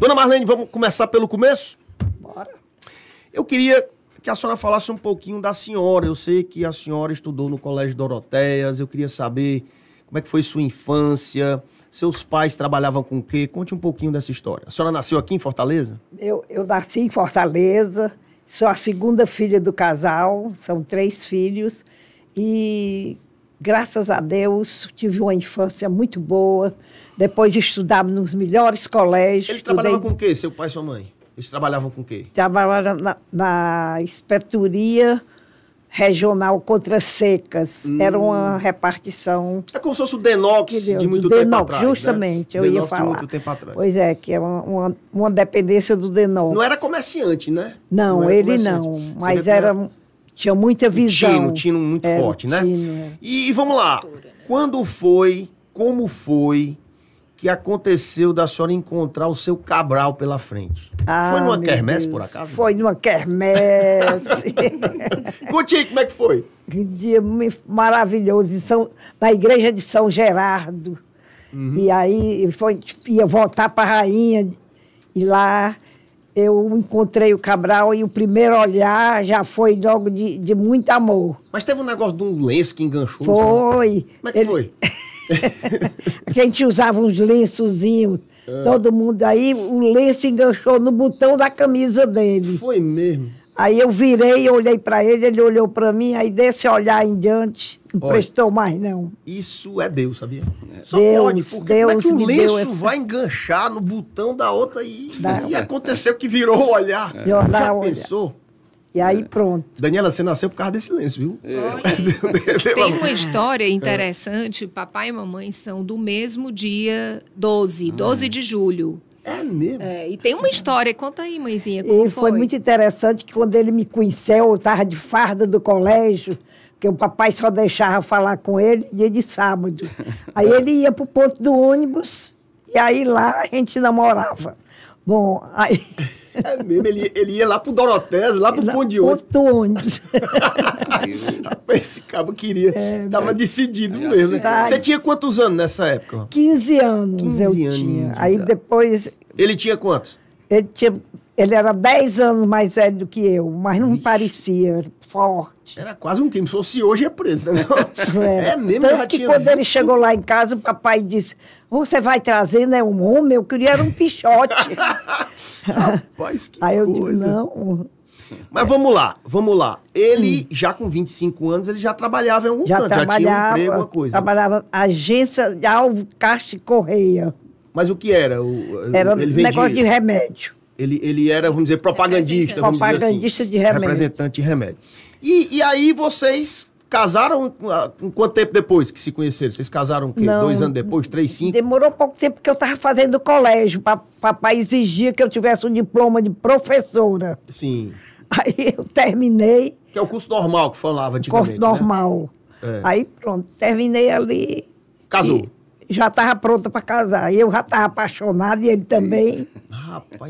Dona Marlene, vamos começar pelo começo? Bora. Eu queria que a senhora falasse um pouquinho da senhora. Eu sei que a senhora estudou no Colégio Doroteias. Eu queria saber como é que foi sua infância. Seus pais trabalhavam com o quê? Conte um pouquinho dessa história. A senhora nasceu aqui em Fortaleza? Eu, eu nasci em Fortaleza. Sou a segunda filha do casal. São três filhos. E graças a Deus, tive uma infância muito boa. Depois estudava nos melhores colégios. Ele estudei... trabalhava com o quê, seu pai e sua mãe? Eles trabalhavam com o quê? Trabalhava na, na inspetoria regional contra secas. Hum. Era uma repartição. É como se fosse o Denox de muito Denox, tempo atrás. Né? Justamente, né? eu Denox ia falar. de muito tempo atrás. Pois é, que é uma, uma, uma dependência do Denox. Não era comerciante, né? Não, não era ele não. Mas era, tinha muita visão. Tino, tino muito Era é, forte, né? tino, né? É. E, vamos lá. Quando foi, como foi que aconteceu da senhora encontrar o seu Cabral pela frente? Ah, foi numa quermesse, Deus. por acaso? Foi numa quermesse. Conte como é que foi? Um dia maravilhoso, São, na igreja de São Gerardo. Uhum. E aí foi, ia voltar para a rainha e lá eu encontrei o Cabral e o primeiro olhar já foi logo de, de muito amor. Mas teve um negócio de um lenço que enganchou. Foi. Como é que Ele... foi? a gente usava uns lençozinhos. Ah. Todo mundo aí, o lenço enganchou no botão da camisa dele. Foi mesmo. Aí eu virei, olhei para ele, ele olhou para mim, aí desse olhar em diante, não Olha, prestou mais não. Isso é Deus, sabia? É. Só Deus, pode, porque Deus como é que o lenço essa... vai enganchar no botão da outra e, e aconteceu que virou o olhar. É. Já olhar, pensou? E aí é. pronto. Daniela, você nasceu por causa desse lenço, viu? É. Tem uma história é. interessante. Papai e mamãe são do mesmo dia 12, 12 hum. de julho. É mesmo? É, e tem uma história. Conta aí, mãezinha, como e foi? Foi muito interessante que quando ele me conheceu, eu estava de farda do colégio, que o papai só deixava falar com ele dia de sábado. Aí ele ia para o ponto do ônibus e aí lá a gente namorava. Bom, aí... É mesmo, ele, ele ia lá pro Dorotés, lá pro Ponto de Ônibus. Ônibus. Esse cabo queria, é, tava decidido mesmo. Né? Você tinha quantos anos nessa época? 15 anos 15 eu anos tinha. Aí depois... Ele tinha quantos? Ele tinha... Ele era 10 anos mais velho do que eu, mas não Ixi. parecia forte. Era quase um crime. Se fosse hoje, é preso, né? É, é mesmo, Tanto que quando visto. ele chegou lá em casa, o papai disse, você vai trazer, né, um homem? Eu queria um pichote. Rapaz, que Aí eu coisa. Digo, não. Mas vamos lá, vamos lá. Ele, já com 25 anos, ele já trabalhava em algum já canto, já tinha um emprego, alguma coisa. Trabalhava agência de Alvo Caixa Correia. Mas o que era? O, eh, era ele negócio de remédio. Ele, ele era, vamos dizer, propagandista, vamos propagandista dizer assim. Propagandista de remédio. Representante de remédio. E, e aí vocês Casaram um, ah, quanto tempo depois que se conheceram? Vocês casaram Dois anos depois? Três, cinco? Demorou pouco tempo porque eu estava fazendo colégio. Papai exigia que eu tivesse um diploma de professora. Sim. Aí eu terminei. Que é o curso normal que falava antigamente, Curso né? normal. Né? É. Aí pronto, terminei ali. Casou? já estava pronta para casar. Eu já estava apaixonada e ele também. Rapaz,